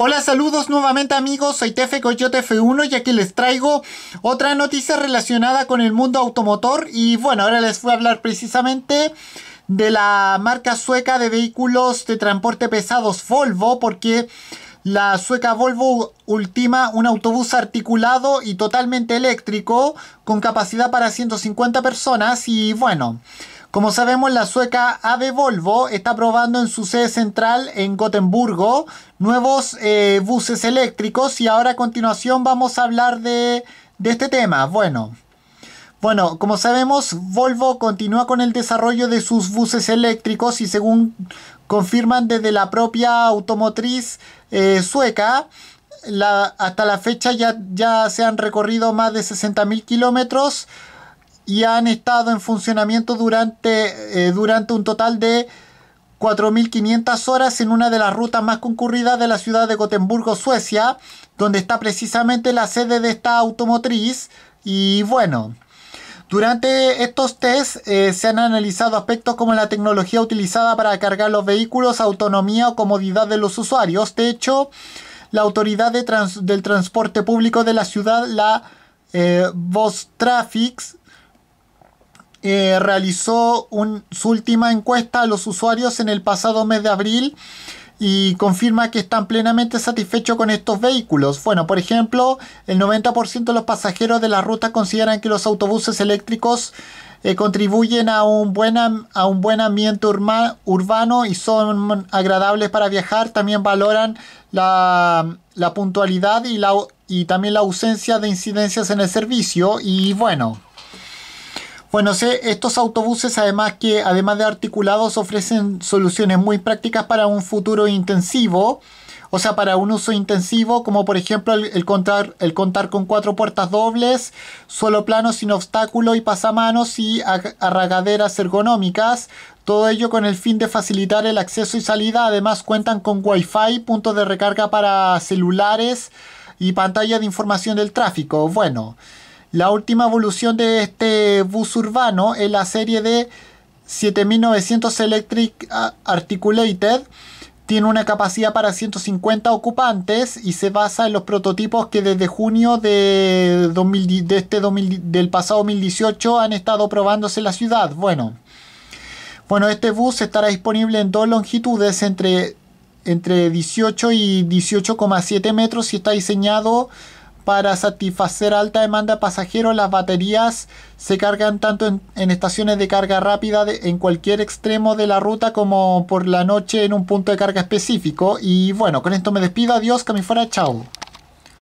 Hola, saludos nuevamente amigos, soy Tefe Coyote F1 y aquí les traigo otra noticia relacionada con el mundo automotor y bueno, ahora les voy a hablar precisamente de la marca sueca de vehículos de transporte pesados Volvo porque la sueca Volvo ultima un autobús articulado y totalmente eléctrico con capacidad para 150 personas y bueno, como sabemos la sueca AB Volvo está probando en su sede central en Gotemburgo nuevos eh, buses eléctricos y ahora a continuación vamos a hablar de este tema. Bueno. Bueno, como sabemos, Volvo continúa con el desarrollo de sus buses eléctricos y según confirman desde la propia automotriz eh, sueca, hasta la fecha ya, ya se han recorrido más de 60.000 kilómetros y han estado en funcionamiento durante, eh, durante un total de 4.500 horas en una de las rutas más concurridas de la ciudad de Gotemburgo, Suecia, donde está precisamente la sede de esta automotriz. Y bueno, durante estos test eh, se han analizado aspectos como la tecnología utilizada para cargar los vehículos, autonomía o comodidad de los usuarios. De hecho, la autoridad del transporte público de la ciudad, la eh, Vostrafix, eh, realizó su última encuesta a los usuarios en el pasado mes de abril y confirma que están plenamente satisfechos con estos vehículos. Bueno, por ejemplo, el 90% de los pasajeros de la ruta consideran que los autobuses eléctricos eh, contribuyen a un, buen, a un buen ambiente urbano y son agradables para viajar. También valoran la, la puntualidad y, la, y también la ausencia de incidencias en el servicio. Y bueno. Bueno, estos autobuses además que además de articulados ofrecen soluciones muy prácticas para un futuro intensivo, o sea, para un uso intensivo, como por ejemplo el, contar, el contar con cuatro puertas dobles, suelo plano sin obstáculo y pasamanos y arragaderas ergonómicas. Todo ello con el fin de facilitar el acceso y salida. Además cuentan con wifi, puntos de recarga para celulares y pantalla de información del tráfico. Bueno. La última evolución de este bus urbano es la serie de 7900 Electric Articulated. Tiene una capacidad para 150 ocupantes y se basa en los prototipos que desde junio de, este del pasado 2018 han estado probándose en la ciudad. Bueno, bueno, este bus estará disponible en dos longitudes entre, entre 18 y 18,7 metros y está diseñado para satisfacer alta demanda de pasajeros, las baterías se cargan tanto en, estaciones de carga rápida en cualquier extremo de la ruta como por la noche en un punto de carga específico. Y bueno, con esto me despido. Adiós, que me fuera. Chao.